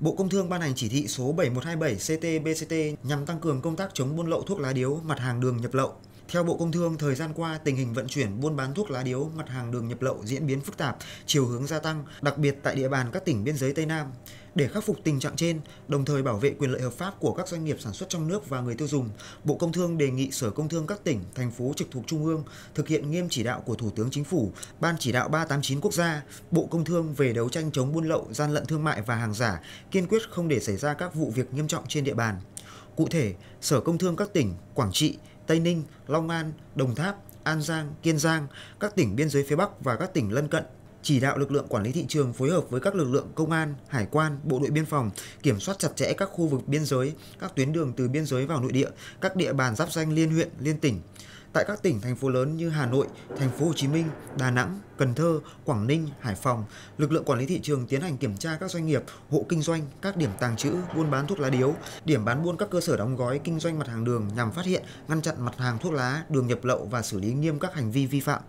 Bộ Công Thương ban hành chỉ thị số 7127 CTBCT nhằm tăng cường công tác chống buôn lậu thuốc lá điếu, mặt hàng đường nhập lậu, theo Bộ Công Thương, thời gian qua, tình hình vận chuyển buôn bán thuốc lá điếu, mặt hàng đường nhập lậu diễn biến phức tạp, chiều hướng gia tăng, đặc biệt tại địa bàn các tỉnh biên giới Tây Nam. Để khắc phục tình trạng trên, đồng thời bảo vệ quyền lợi hợp pháp của các doanh nghiệp sản xuất trong nước và người tiêu dùng, Bộ Công Thương đề nghị Sở Công Thương các tỉnh, thành phố trực thuộc Trung ương thực hiện nghiêm chỉ đạo của Thủ tướng Chính phủ, Ban chỉ đạo 389 quốc gia, Bộ Công Thương về đấu tranh chống buôn lậu, gian lận thương mại và hàng giả, kiên quyết không để xảy ra các vụ việc nghiêm trọng trên địa bàn. Cụ thể, Sở Công Thương các tỉnh Quảng Trị, Tây Ninh, Long An, Đồng Tháp, An Giang, Kiên Giang, các tỉnh biên giới phía Bắc và các tỉnh lân cận chỉ đạo lực lượng quản lý thị trường phối hợp với các lực lượng công an, hải quan, bộ đội biên phòng kiểm soát chặt chẽ các khu vực biên giới, các tuyến đường từ biên giới vào nội địa, các địa bàn giáp danh liên huyện, liên tỉnh tại các tỉnh thành phố lớn như Hà Nội, Thành phố Hồ Chí Minh, Đà Nẵng, Cần Thơ, Quảng Ninh, Hải Phòng, lực lượng quản lý thị trường tiến hành kiểm tra các doanh nghiệp, hộ kinh doanh, các điểm tàng trữ, buôn bán thuốc lá điếu, điểm bán buôn các cơ sở đóng gói kinh doanh mặt hàng đường nhằm phát hiện, ngăn chặn mặt hàng thuốc lá, đường nhập lậu và xử lý nghiêm các hành vi vi phạm.